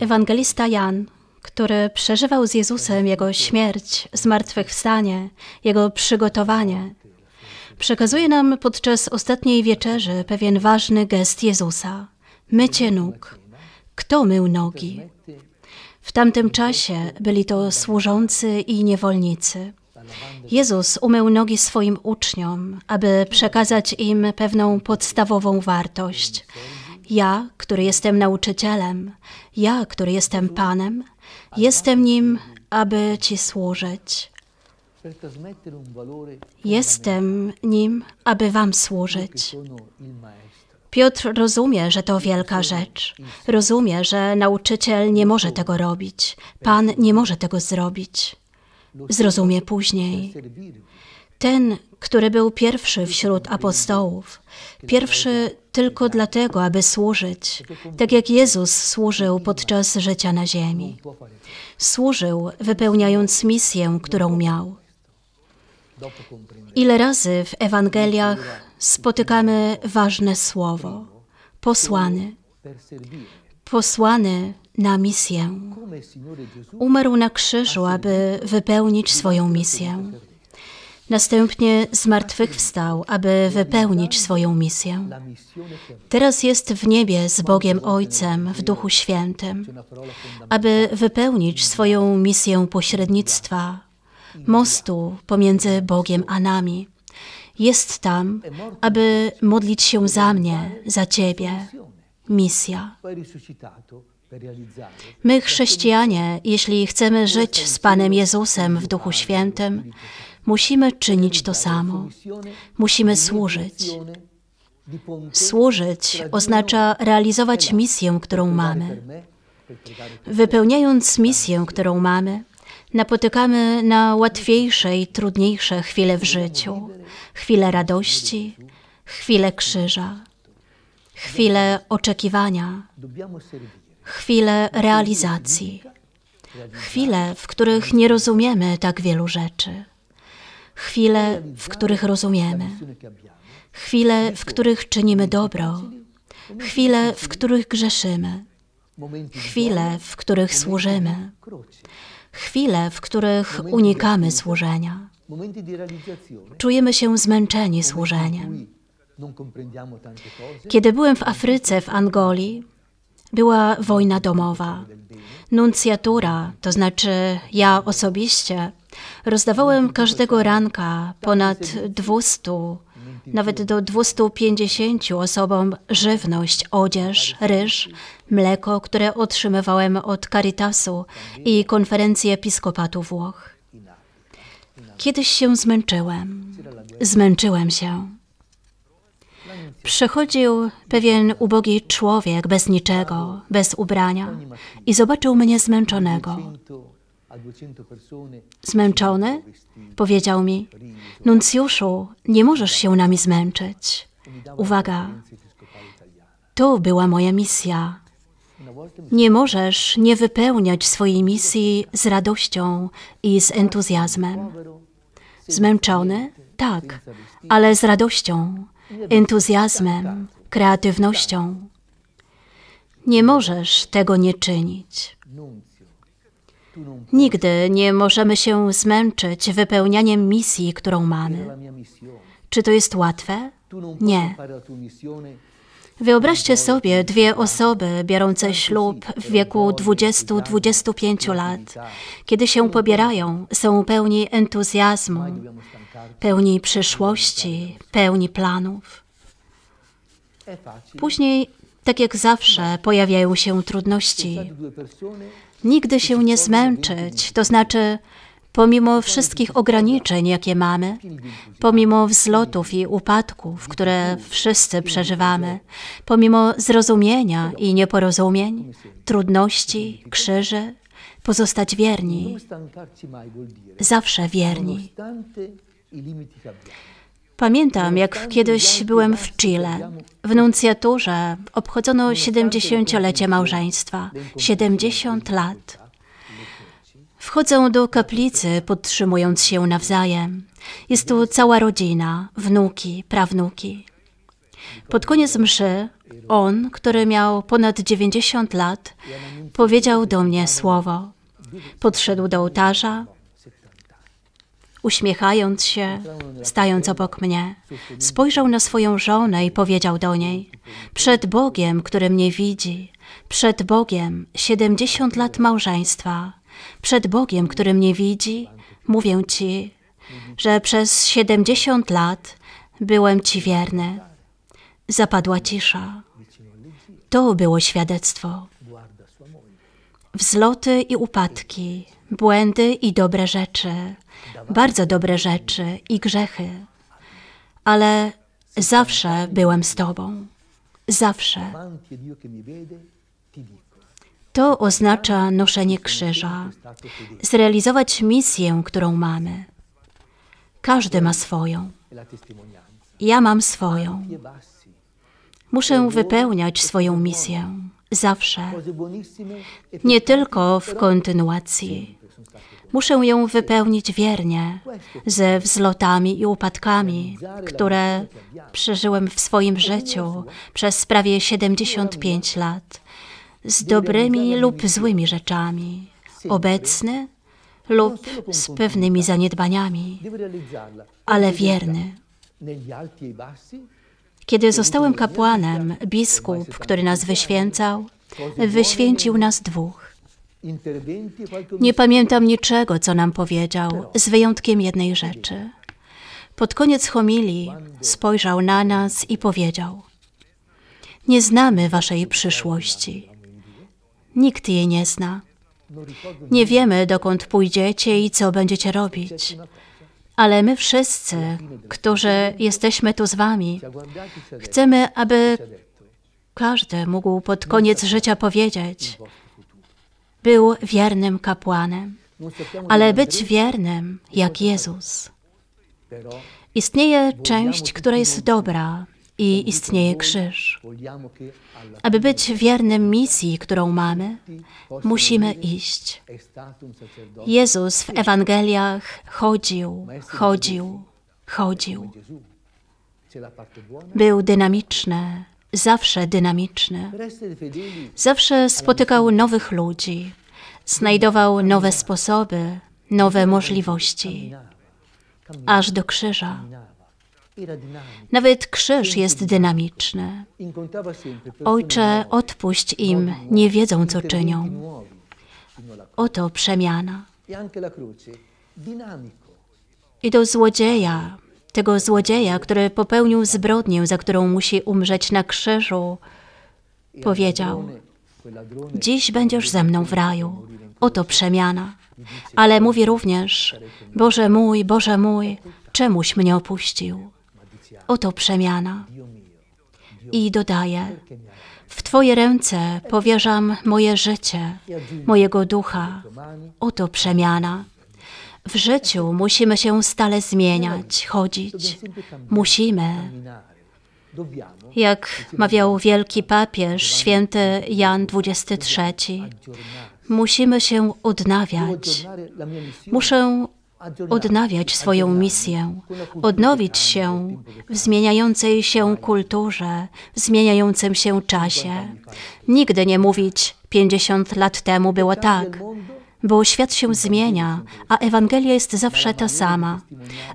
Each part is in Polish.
Ewangelista Jan, który przeżywał z Jezusem jego śmierć, zmartwychwstanie, jego przygotowanie, przekazuje nam podczas ostatniej wieczerzy pewien ważny gest Jezusa mycie nóg. Kto mył nogi? W tamtym czasie byli to służący i niewolnicy. Jezus umył nogi swoim uczniom, aby przekazać im pewną podstawową wartość ja, który jestem nauczycielem, ja, który jestem Panem, jestem Nim, aby Ci służyć. Jestem Nim, aby Wam służyć. Piotr rozumie, że to wielka rzecz. Rozumie, że nauczyciel nie może tego robić. Pan nie może tego zrobić. Zrozumie później ten, który był pierwszy wśród apostołów. Pierwszy tylko dlatego, aby służyć, tak jak Jezus służył podczas życia na ziemi. Służył, wypełniając misję, którą miał. Ile razy w Ewangeliach spotykamy ważne słowo: posłany. Posłany na misję. Umarł na krzyżu, aby wypełnić swoją misję. Następnie zmartwychwstał, aby wypełnić swoją misję. Teraz jest w niebie z Bogiem Ojcem w Duchu Świętym, aby wypełnić swoją misję pośrednictwa, mostu pomiędzy Bogiem a nami. Jest tam, aby modlić się za mnie, za Ciebie. Misja. My, chrześcijanie, jeśli chcemy żyć z Panem Jezusem w Duchu Świętym, musimy czynić to samo. Musimy służyć. Służyć oznacza realizować misję, którą mamy. Wypełniając misję, którą mamy, napotykamy na łatwiejsze i trudniejsze chwile w życiu, chwile radości, chwile krzyża, chwile oczekiwania, chwile realizacji, chwile, w których nie rozumiemy tak wielu rzeczy chwile, w których rozumiemy, chwile, w których czynimy dobro, chwile, w których grzeszymy, chwile, w których służymy, chwile, w których unikamy służenia. Czujemy się zmęczeni służeniem. Kiedy byłem w Afryce, w Angolii, była wojna domowa. Nuncjatura, to znaczy ja osobiście, Rozdawałem każdego ranka ponad 200, nawet do 250 osobom żywność, odzież, ryż, mleko, które otrzymywałem od Caritasu i konferencji episkopatu Włoch. Kiedyś się zmęczyłem. Zmęczyłem się. Przechodził pewien ubogi człowiek bez niczego, bez ubrania i zobaczył mnie zmęczonego. Zmęczony? Powiedział mi, Nuncjuszu, nie możesz się nami zmęczyć. Uwaga, to była moja misja. Nie możesz nie wypełniać swojej misji z radością i z entuzjazmem. Zmęczony? Tak, ale z radością, entuzjazmem, tak, tak. kreatywnością. Tak. Nie możesz tego nie czynić. Nigdy nie możemy się zmęczyć wypełnianiem misji, którą mamy. Czy to jest łatwe? Nie. Wyobraźcie sobie dwie osoby biorące ślub w wieku 20-25 lat. Kiedy się pobierają, są pełni entuzjazmu, pełni przyszłości, pełni planów. Później tak jak zawsze pojawiają się trudności. Nigdy się nie zmęczyć, to znaczy pomimo wszystkich ograniczeń, jakie mamy, pomimo wzlotów i upadków, które wszyscy przeżywamy, pomimo zrozumienia i nieporozumień, trudności, krzyży, pozostać wierni, zawsze wierni. Pamiętam, jak kiedyś byłem w Chile. W nuncjaturze obchodzono 70-lecie małżeństwa. 70 lat. Wchodzą do kaplicy, podtrzymując się nawzajem. Jest tu cała rodzina, wnuki, prawnuki. Pod koniec mszy on, który miał ponad 90 lat, powiedział do mnie słowo. Podszedł do ołtarza, Uśmiechając się, stając obok mnie, spojrzał na swoją żonę i powiedział do niej: Przed Bogiem, który mnie widzi, przed Bogiem siedemdziesiąt lat małżeństwa, przed Bogiem, który mnie widzi, mówię ci, że przez siedemdziesiąt lat byłem ci wierny. Zapadła cisza. To było świadectwo. Wzloty i upadki błędy i dobre rzeczy, bardzo dobre rzeczy i grzechy, ale zawsze byłem z Tobą. Zawsze. To oznacza noszenie krzyża, zrealizować misję, którą mamy. Każdy ma swoją. Ja mam swoją. Muszę wypełniać swoją misję zawsze, nie tylko w kontynuacji. Muszę ją wypełnić wiernie, ze wzlotami i upadkami, które przeżyłem w swoim życiu przez prawie 75 lat, z dobrymi lub złymi rzeczami, obecny lub z pewnymi zaniedbaniami, ale wierny. Kiedy zostałem kapłanem, biskup, który nas wyświęcał, wyświęcił nas dwóch. Nie pamiętam niczego, co nam powiedział, z wyjątkiem jednej rzeczy. Pod koniec homilii spojrzał na nas i powiedział: Nie znamy waszej przyszłości. Nikt jej nie zna. Nie wiemy, dokąd pójdziecie i co będziecie robić. Ale my wszyscy, którzy jesteśmy tu z wami, chcemy, aby każdy mógł pod koniec życia powiedzieć: był wiernym kapłanem, ale być wiernym jak Jezus. Istnieje część, która jest dobra i istnieje krzyż. Aby być wiernym misji, którą mamy, musimy iść. Jezus w Ewangeliach chodził, chodził, chodził. Był dynamiczny, zawsze dynamiczny. Zawsze spotykał nowych ludzi, znajdował nowe sposoby, nowe możliwości, aż do krzyża. Nawet krzyż jest dynamiczny. Ojcze, odpuść im, nie wiedzą co czynią. Oto przemiana. I do złodzieja tego złodzieja, który popełnił zbrodnię, za którą musi umrzeć na krzyżu, powiedział: Dziś będziesz ze mną w raju. Oto przemiana. Ale mówi również: Boże mój, Boże mój, czemuś mnie opuścił? Oto przemiana. I dodaje: W Twoje ręce powierzam moje życie, mojego ducha. Oto przemiana. W życiu musimy się stale zmieniać, chodzić. Musimy. Jak mawiał wielki papież, święty Jan XXIII, musimy się odnawiać. Muszę odnawiać swoją misję, odnowić się w zmieniającej się kulturze, w zmieniającym się czasie. Nigdy nie mówić 50 lat temu było tak bo świat się zmienia, a Ewangelia jest zawsze ta sama,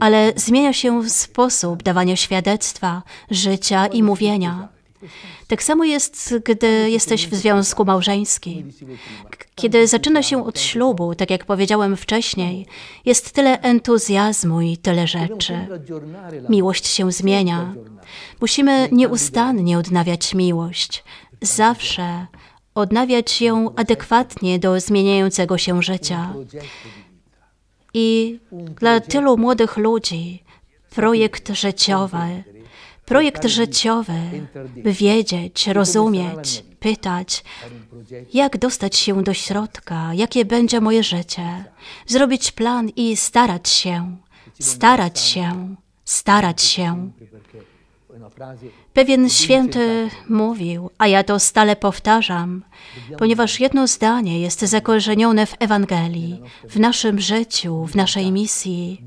ale zmienia się sposób dawania świadectwa, życia i mówienia. Tak samo jest, gdy jesteś w związku małżeńskim. Kiedy zaczyna się od ślubu, tak jak powiedziałem wcześniej, jest tyle entuzjazmu i tyle rzeczy. Miłość się zmienia. Musimy nieustannie odnawiać miłość. Zawsze odnawiać ją adekwatnie do zmieniającego się życia. I dla tylu młodych ludzi projekt życiowy, projekt życiowy, by wiedzieć, rozumieć, pytać, jak dostać się do środka, jakie będzie moje życie, zrobić plan i starać się, starać się, starać się. Starać się. Pewien święty tak. mówił, a ja to stale powtarzam, ponieważ jedno zdanie jest zakorzenione w Ewangelii, w naszym życiu, w naszej misji.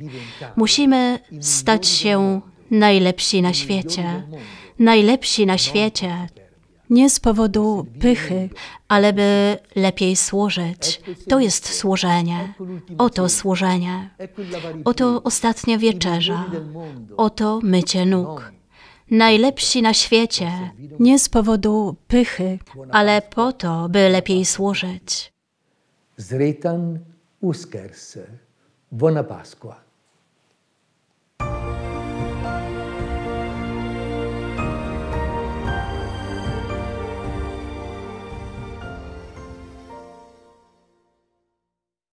Musimy stać się najlepsi na świecie, najlepsi na świecie. Nie z powodu pychy, ale by lepiej służyć. To jest służenie. Oto służenie. Oto ostatnia wieczerza. Oto mycie nóg najlepsi na świecie, nie z powodu pychy, ale po to, by lepiej służyć. Zritan Uskers buona Pasqua.